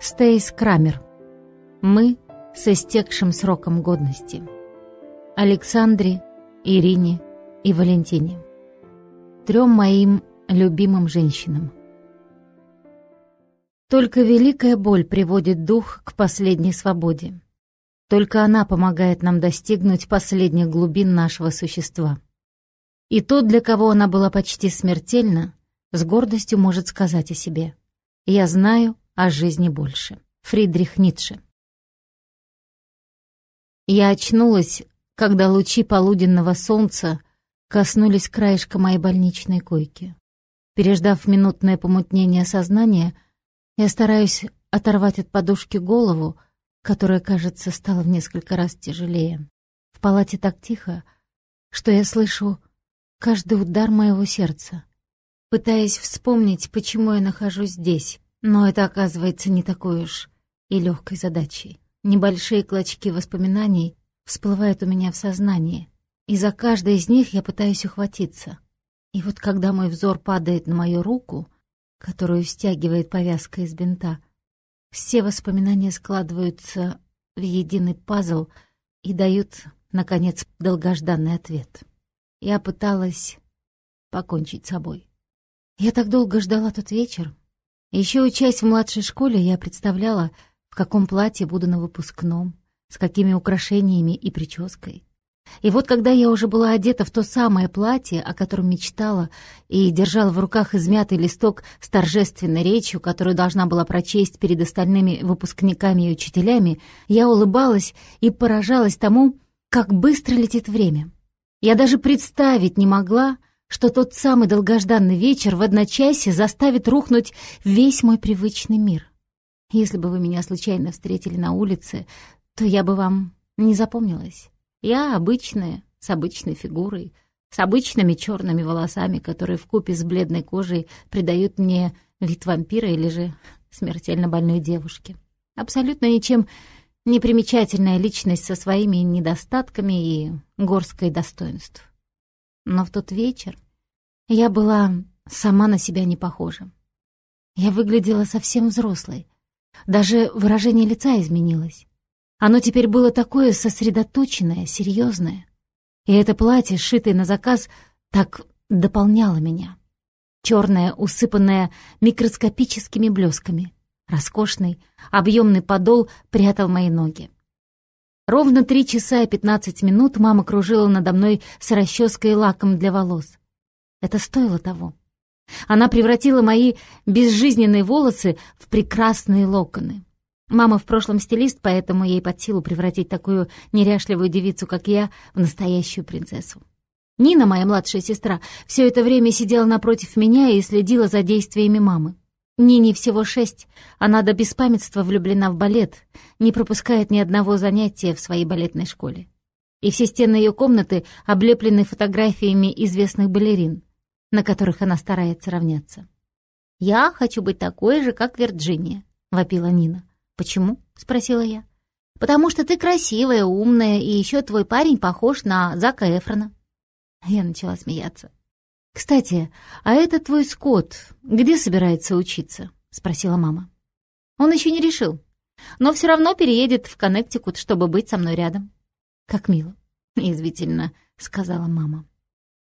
Стейс Крамер. Мы с истекшим сроком годности. Александре, Ирине и Валентине. Трем моим любимым женщинам. Только великая боль приводит дух к последней свободе. Только она помогает нам достигнуть последних глубин нашего существа. И тот, для кого она была почти смертельна, с гордостью может сказать о себе. «Я знаю, о жизни больше. Фридрих Ницше. Я очнулась, когда лучи полуденного солнца коснулись краешка моей больничной койки. Переждав минутное помутнение сознания, я стараюсь оторвать от подушки голову, которая, кажется, стала в несколько раз тяжелее. В палате так тихо, что я слышу каждый удар моего сердца. Пытаясь вспомнить, почему я нахожусь здесь, но это оказывается не такой уж и легкой задачей. Небольшие клочки воспоминаний всплывают у меня в сознании, и за каждой из них я пытаюсь ухватиться. И вот когда мой взор падает на мою руку, которую стягивает повязка из бинта, все воспоминания складываются в единый пазл и дают, наконец, долгожданный ответ. Я пыталась покончить с собой. Я так долго ждала тот вечер, еще учась в младшей школе, я представляла, в каком платье буду на выпускном, с какими украшениями и прической. И вот когда я уже была одета в то самое платье, о котором мечтала, и держала в руках измятый листок с торжественной речью, которую должна была прочесть перед остальными выпускниками и учителями, я улыбалась и поражалась тому, как быстро летит время. Я даже представить не могла, что тот самый долгожданный вечер в одночасье заставит рухнуть весь мой привычный мир. Если бы вы меня случайно встретили на улице, то я бы вам не запомнилась. Я обычная, с обычной фигурой, с обычными черными волосами, которые в купе с бледной кожей придают мне вид вампира или же смертельно больной девушки. Абсолютно ничем непримечательная личность со своими недостатками и горской достоинств. Но в тот вечер я была сама на себя не похожа. Я выглядела совсем взрослой. Даже выражение лица изменилось. Оно теперь было такое сосредоточенное, серьезное. И это платье, сшитое на заказ, так дополняло меня. Черное, усыпанное микроскопическими блесками. Роскошный, объемный подол прятал мои ноги. Ровно три часа и пятнадцать минут мама кружила надо мной с расческой и лаком для волос. Это стоило того. Она превратила мои безжизненные волосы в прекрасные локоны. Мама в прошлом стилист, поэтому ей под силу превратить такую неряшливую девицу, как я, в настоящую принцессу. Нина, моя младшая сестра, все это время сидела напротив меня и следила за действиями мамы. Нине всего шесть. Она до беспамятства влюблена в балет, не пропускает ни одного занятия в своей балетной школе. И все стены ее комнаты облеплены фотографиями известных балерин, на которых она старается равняться. «Я хочу быть такой же, как Вирджиния», — вопила Нина. «Почему?» — спросила я. «Потому что ты красивая, умная, и еще твой парень похож на Зака Эфрона». Я начала смеяться. «Кстати, а этот твой Скот? где собирается учиться?» — спросила мама. «Он еще не решил, но все равно переедет в Коннектикут, чтобы быть со мной рядом». «Как мило», — извительно сказала мама.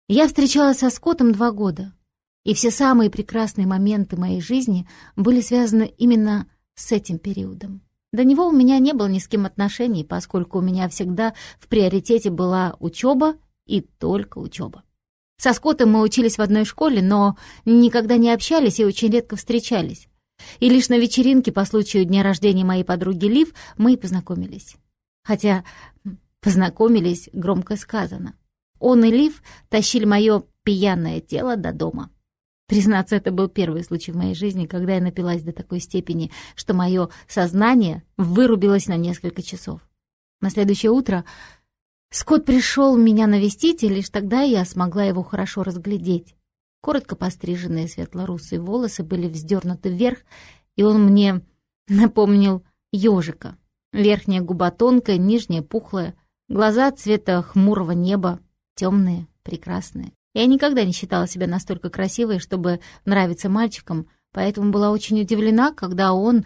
«Я встречалась со Скотом два года, и все самые прекрасные моменты моей жизни были связаны именно с этим периодом. До него у меня не было ни с кем отношений, поскольку у меня всегда в приоритете была учеба и только учеба. Со Скоттом мы учились в одной школе, но никогда не общались и очень редко встречались. И лишь на вечеринке по случаю дня рождения моей подруги Лив мы и познакомились. Хотя познакомились громко сказано. Он и Лив тащили мое пьяное тело до дома. Признаться, это был первый случай в моей жизни, когда я напилась до такой степени, что мое сознание вырубилось на несколько часов. На следующее утро Скот пришел меня навестить, и лишь тогда я смогла его хорошо разглядеть. Коротко постриженные светлорусые волосы были вздернуты вверх, и он мне напомнил ежика. Верхняя губа тонкая, нижняя пухлая, глаза цвета хмурого неба, темные, прекрасные. Я никогда не считала себя настолько красивой, чтобы нравиться мальчикам, поэтому была очень удивлена, когда он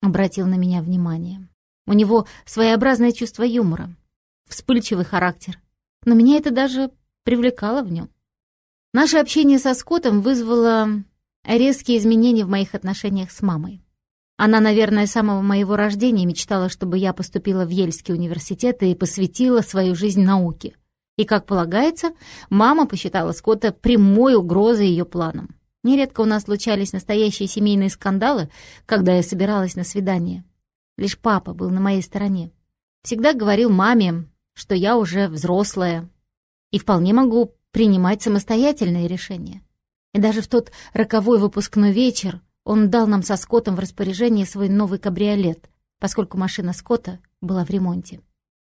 обратил на меня внимание. У него своеобразное чувство юмора вспыльчивый характер, но меня это даже привлекало в нем. Наше общение со Скоттом вызвало резкие изменения в моих отношениях с мамой. Она, наверное, с самого моего рождения мечтала, чтобы я поступила в Ельский университет и посвятила свою жизнь науке. И, как полагается, мама посчитала Скотта прямой угрозой ее планам. Нередко у нас случались настоящие семейные скандалы, когда я собиралась на свидание. Лишь папа был на моей стороне. Всегда говорил маме, что я уже взрослая и вполне могу принимать самостоятельные решения. И даже в тот роковой выпускной вечер он дал нам со Скоттом в распоряжение свой новый кабриолет, поскольку машина Скотта была в ремонте.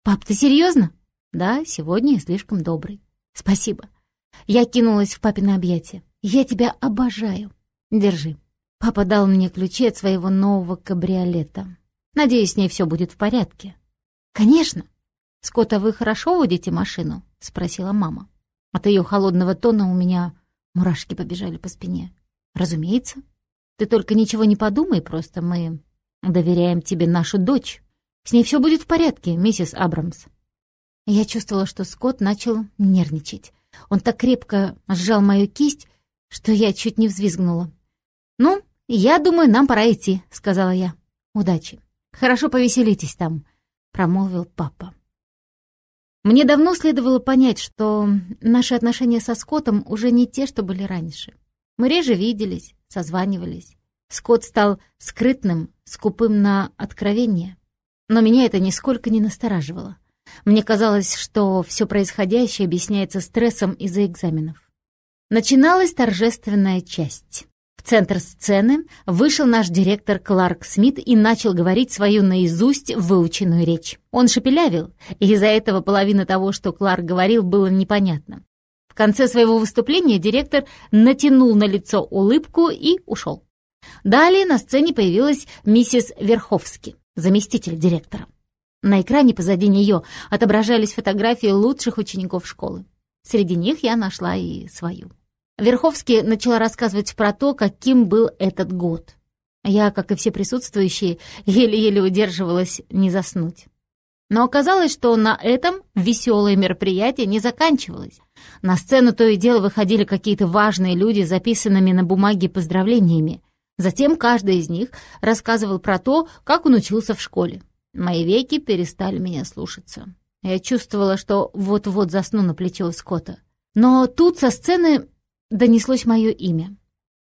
«Пап, ты серьезно?» «Да, сегодня я слишком добрый». «Спасибо». Я кинулась в папины объятия. «Я тебя обожаю». «Держи». Папа дал мне ключи от своего нового кабриолета. «Надеюсь, с ней все будет в порядке». «Конечно». «Скотта, вы хорошо водите машину?» — спросила мама. От ее холодного тона у меня мурашки побежали по спине. «Разумеется. Ты только ничего не подумай, просто мы доверяем тебе нашу дочь. С ней все будет в порядке, миссис Абрамс». Я чувствовала, что Скотт начал нервничать. Он так крепко сжал мою кисть, что я чуть не взвизгнула. «Ну, я думаю, нам пора идти», — сказала я. «Удачи. Хорошо повеселитесь там», — промолвил папа. Мне давно следовало понять, что наши отношения со Скоттом уже не те, что были раньше. Мы реже виделись, созванивались. Скотт стал скрытным, скупым на откровение. Но меня это нисколько не настораживало. Мне казалось, что все происходящее объясняется стрессом из-за экзаменов. Начиналась торжественная часть. В центр сцены вышел наш директор Кларк Смит и начал говорить свою наизусть выученную речь. Он шепелявил, и из-за этого половина того, что Кларк говорил, было непонятно. В конце своего выступления директор натянул на лицо улыбку и ушел. Далее на сцене появилась миссис Верховски, заместитель директора. На экране позади нее отображались фотографии лучших учеников школы. Среди них я нашла и свою. Верховский начал рассказывать про то, каким был этот год. Я, как и все присутствующие, еле-еле удерживалась не заснуть. Но оказалось, что на этом веселое мероприятие не заканчивалось. На сцену то и дело выходили какие-то важные люди записанными на бумаге поздравлениями. Затем каждый из них рассказывал про то, как он учился в школе. Мои веки перестали меня слушаться. Я чувствовала, что вот-вот засну на плече у Скотта. Но тут со сцены донеслось мое имя.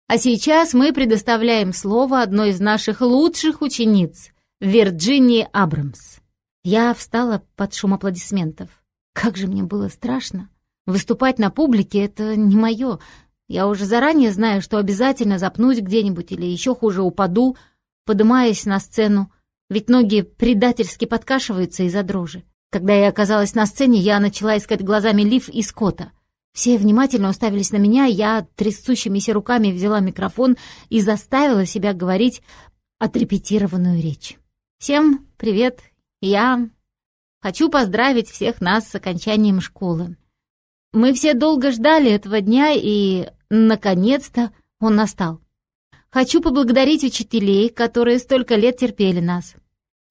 А сейчас мы предоставляем слово одной из наших лучших учениц, Вирджинии Абрамс. Я встала под шум аплодисментов. Как же мне было страшно. Выступать на публике — это не мое. Я уже заранее знаю, что обязательно запнусь где-нибудь или еще хуже упаду, поднимаясь на сцену, ведь ноги предательски подкашиваются из-за дрожи. Когда я оказалась на сцене, я начала искать глазами Лив и Скотта. Все внимательно уставились на меня, я трясущимися руками взяла микрофон и заставила себя говорить отрепетированную речь. «Всем привет! Я хочу поздравить всех нас с окончанием школы. Мы все долго ждали этого дня, и, наконец-то, он настал. Хочу поблагодарить учителей, которые столько лет терпели нас.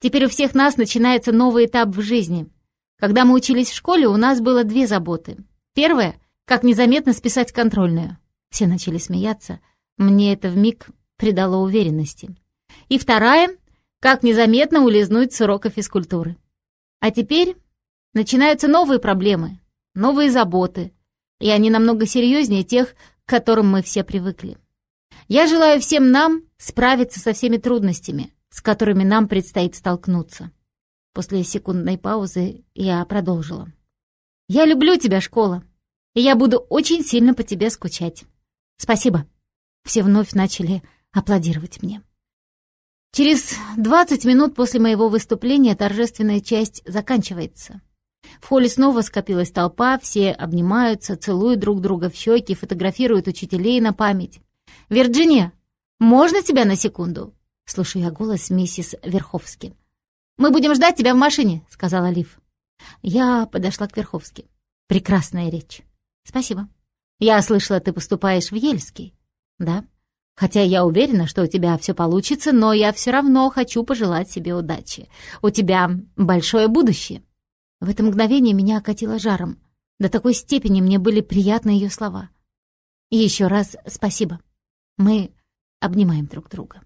Теперь у всех нас начинается новый этап в жизни. Когда мы учились в школе, у нас было две заботы. Первая — как незаметно списать контрольную. Все начали смеяться. Мне это вмиг придало уверенности. И вторая — как незаметно улизнуть с урока физкультуры. А теперь начинаются новые проблемы, новые заботы, и они намного серьезнее тех, к которым мы все привыкли. Я желаю всем нам справиться со всеми трудностями, с которыми нам предстоит столкнуться. После секундной паузы я продолжила. «Я люблю тебя, школа и я буду очень сильно по тебе скучать. Спасибо». Все вновь начали аплодировать мне. Через 20 минут после моего выступления торжественная часть заканчивается. В холле снова скопилась толпа, все обнимаются, целуют друг друга в щеки, фотографируют учителей на память. «Вирджиния, можно тебя на секунду?» — слышу я голос миссис Верховски. «Мы будем ждать тебя в машине», — сказала Лив. Я подошла к Верховски. Прекрасная речь. «Спасибо. Я слышала, ты поступаешь в Ельский». «Да. Хотя я уверена, что у тебя все получится, но я все равно хочу пожелать себе удачи. У тебя большое будущее». В это мгновение меня окатило жаром. До такой степени мне были приятны ее слова. И еще раз спасибо. Мы обнимаем друг друга.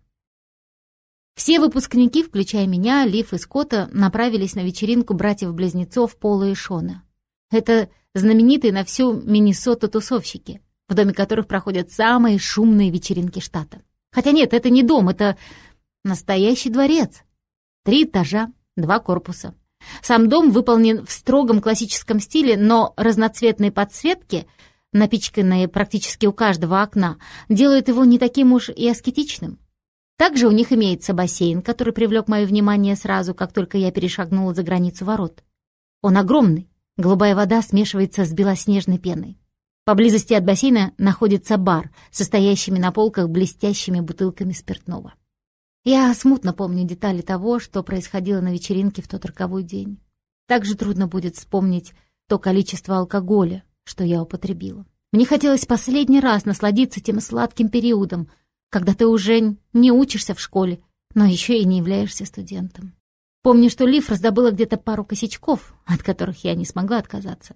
Все выпускники, включая меня, Лив и Скотта, направились на вечеринку братьев-близнецов Пола и Шона. Это знаменитые на всю Миннесоту тусовщики, в доме которых проходят самые шумные вечеринки штата. Хотя нет, это не дом, это настоящий дворец. Три этажа, два корпуса. Сам дом выполнен в строгом классическом стиле, но разноцветные подсветки, напичканные практически у каждого окна, делают его не таким уж и аскетичным. Также у них имеется бассейн, который привлек мое внимание сразу, как только я перешагнула за границу ворот. Он огромный, Голубая вода смешивается с белоснежной пеной. Поблизости от бассейна находится бар, состоящими на полках блестящими бутылками спиртного. Я смутно помню детали того, что происходило на вечеринке в тот роковой день. Также трудно будет вспомнить то количество алкоголя, что я употребила. Мне хотелось последний раз насладиться тем сладким периодом, когда ты уже не учишься в школе, но еще и не являешься студентом. Помню, что Лиф раздобыла где-то пару косячков, от которых я не смогла отказаться.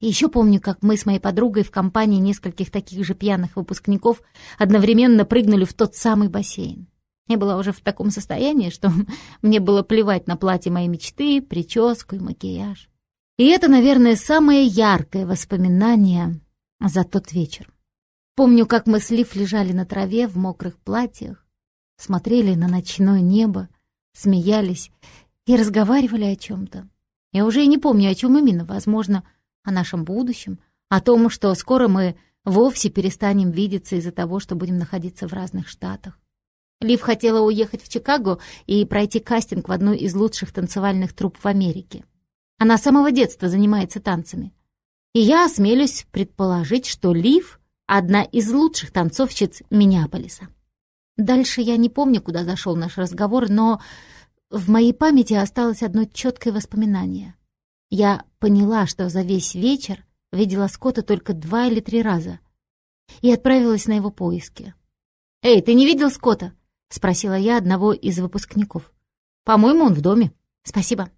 И еще помню, как мы с моей подругой в компании нескольких таких же пьяных выпускников одновременно прыгнули в тот самый бассейн. Я была уже в таком состоянии, что мне было плевать на платье моей мечты, прическу и макияж. И это, наверное, самое яркое воспоминание за тот вечер. Помню, как мы с Лив лежали на траве в мокрых платьях, смотрели на ночное небо, смеялись и разговаривали о чем-то. Я уже и не помню, о чем именно, возможно, о нашем будущем, о том, что скоро мы вовсе перестанем видеться из-за того, что будем находиться в разных штатах. Лив хотела уехать в Чикаго и пройти кастинг в одну из лучших танцевальных труп в Америке. Она с самого детства занимается танцами. И я осмелюсь предположить, что Лив — одна из лучших танцовщиц Миннеаполиса. Дальше я не помню, куда зашел наш разговор, но в моей памяти осталось одно четкое воспоминание. Я поняла, что за весь вечер видела Скотта только два или три раза и отправилась на его поиски. «Эй, ты не видел Скотта?» — спросила я одного из выпускников. «По-моему, он в доме». «Спасибо».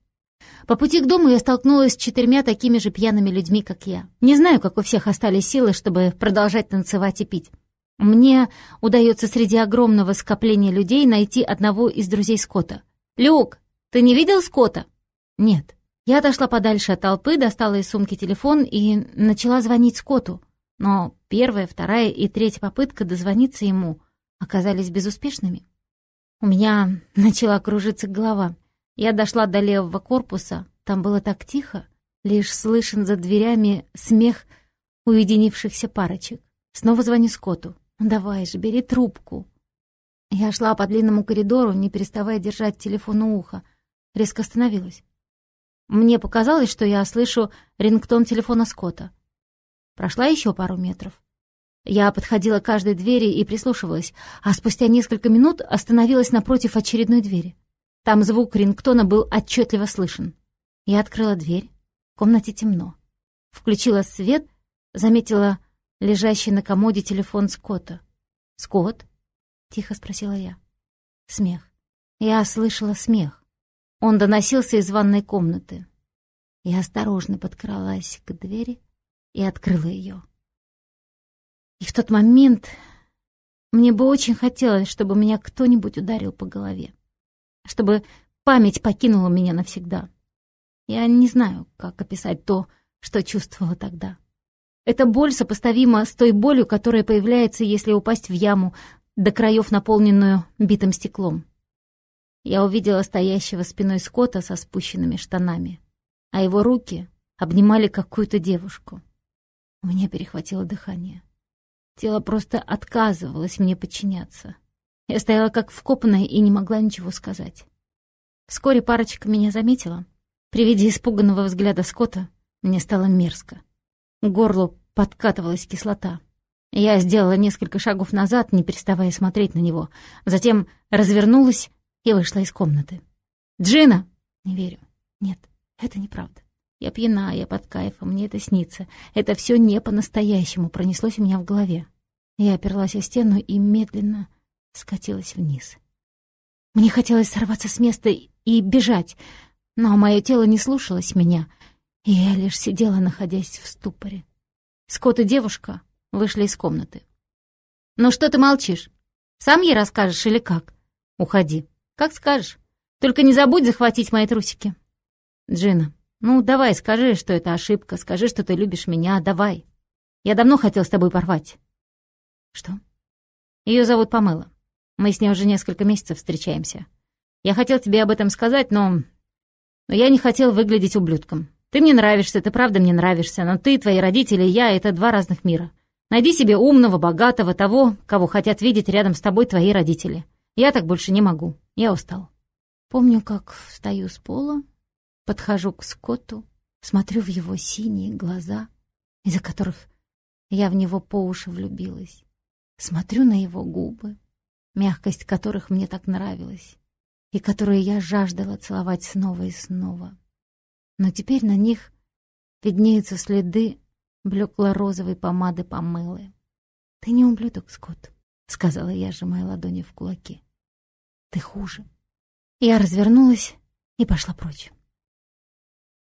По пути к дому я столкнулась с четырьмя такими же пьяными людьми, как я. Не знаю, как у всех остались силы, чтобы продолжать танцевать и пить. Мне удается среди огромного скопления людей найти одного из друзей Скотта. «Люк, ты не видел Скотта?» «Нет». Я отошла подальше от толпы, достала из сумки телефон и начала звонить Скотту. Но первая, вторая и третья попытка дозвониться ему оказались безуспешными. У меня начала кружиться голова. Я дошла до левого корпуса, там было так тихо, лишь слышен за дверями смех уединившихся парочек. Снова звоню Скотту. «Давай же, бери трубку!» Я шла по длинному коридору, не переставая держать телефон у уха. Резко остановилась. Мне показалось, что я слышу рингтон телефона Скотта. Прошла еще пару метров. Я подходила к каждой двери и прислушивалась, а спустя несколько минут остановилась напротив очередной двери. Там звук рингтона был отчетливо слышен. Я открыла дверь. В комнате темно. Включила свет, заметила лежащий на комоде телефон Скотта. «Скотт?» — тихо спросила я. Смех. Я слышала смех. Он доносился из ванной комнаты. Я осторожно подкралась к двери и открыла ее. И в тот момент мне бы очень хотелось, чтобы меня кто-нибудь ударил по голове. Чтобы память покинула меня навсегда. Я не знаю, как описать то, что чувствовала тогда. Эта боль сопоставима с той болью, которая появляется, если упасть в яму, до краев наполненную битым стеклом. Я увидела стоящего спиной скота со спущенными штанами, а его руки обнимали какую-то девушку. У меня перехватило дыхание. Тело просто отказывалось мне подчиняться. Я стояла как вкопанная и не могла ничего сказать. Вскоре парочка меня заметила. При виде испуганного взгляда скота, мне стало мерзко. К горлу подкатывалась кислота. Я сделала несколько шагов назад, не переставая смотреть на него. Затем развернулась и вышла из комнаты. «Джина!» «Не верю. Нет, это неправда. Я пьяна, я под кайфом, мне это снится. Это все не по-настоящему пронеслось у меня в голове. Я оперлась о стену и медленно скатилась вниз. Мне хотелось сорваться с места и бежать, но мое тело не слушалось меня — я лишь сидела, находясь в ступоре. Скот и девушка вышли из комнаты. «Ну что ты молчишь? Сам ей расскажешь или как?» «Уходи. Как скажешь. Только не забудь захватить мои трусики». «Джина, ну давай, скажи, что это ошибка, скажи, что ты любишь меня, давай. Я давно хотел с тобой порвать». «Что?» Ее зовут Помыла. Мы с ней уже несколько месяцев встречаемся. Я хотел тебе об этом сказать, но... Но я не хотел выглядеть ублюдком. Ты мне нравишься, ты правда мне нравишься, но ты, твои родители я — это два разных мира. Найди себе умного, богатого, того, кого хотят видеть рядом с тобой твои родители. Я так больше не могу. Я устал. Помню, как встаю с пола, подхожу к Скотту, смотрю в его синие глаза, из-за которых я в него по уши влюбилась. Смотрю на его губы, мягкость которых мне так нравилась, и которые я жаждала целовать снова и снова но теперь на них виднеются следы блекло-розовой помады помылы. «Ты не ублюдок, Скотт», — сказала я, сжимая ладони в кулаки. «Ты хуже». Я развернулась и пошла прочь.